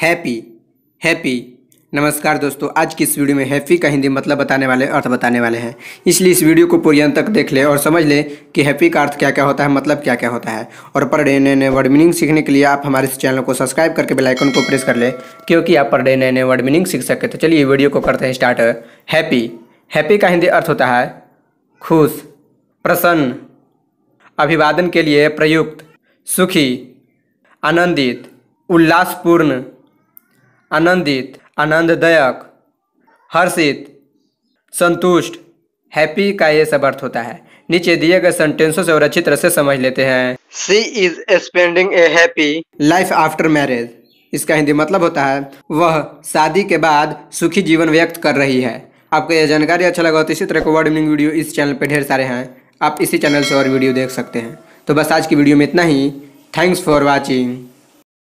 happy happy नमस्कार दोस्तों आज की इस वीडियो में हैप्पी का हिंदी मतलब बताने वाले अर्थ बताने वाले हैं इसलिए इस वीडियो को पूरी अंत तक देख ले और समझ ले कि हैप्पी का अर्थ क्या क्या होता है मतलब क्या क्या होता है और पर डे नए नए वर्ड मीनिंग सीखने के लिए आप हमारे इस चैनल को सब्सक्राइब करके बेलाइकन को प्रेस कर ले क्योंकि आप पर डे नए नए वर्ड मीनिंग सीख सकते तो चलिए वीडियो को करते हैं स्टार्ट हैप्पी हैप्पी का हिंदी अर्थ होता है खुश प्रसन्न अभिवादन के लिए प्रयुक्त सुखी आनंदित उल्लासपूर्ण आनंदित आनंददायक हर्षित संतुष्ट हैप्पी का ये सब अर्थ होता है नीचे दिए गए सेंटेंसों से और अच्छी तरह से समझ लेते हैं she is spending a happy life after marriage इसका हिंदी मतलब होता है वह शादी के बाद सुखी जीवन व्यक्त कर रही है आपको यह जानकारी अच्छा लगा तो इसी तरह के वर्ड मीनिंग वीडियो इस चैनल पर ढेर सारे हैं आप इसी चैनल से और वीडियो देख सकते हैं तो बस आज की वीडियो में इतना ही थैंक्स फॉर वॉचिंग